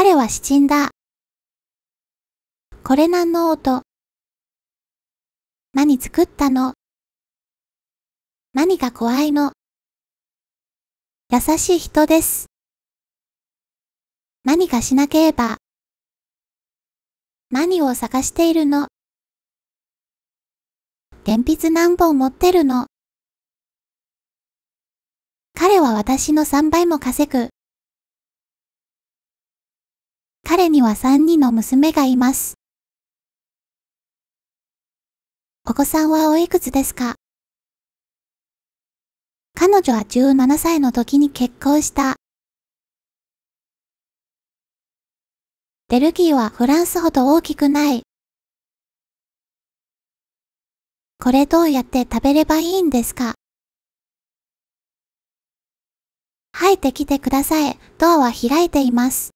彼は死んだ。これ何の音何作ったの何が怖いの優しい人です。何がしなければ何を探しているの鉛筆何本持ってるの彼は私の3倍も稼ぐ。彼には3人の娘がいます。お子さんはおいくつですか彼女は17歳の時に結婚した。ベルギーはフランスほど大きくない。これどうやって食べればいいんですか入ってきてください。ドアは開いています。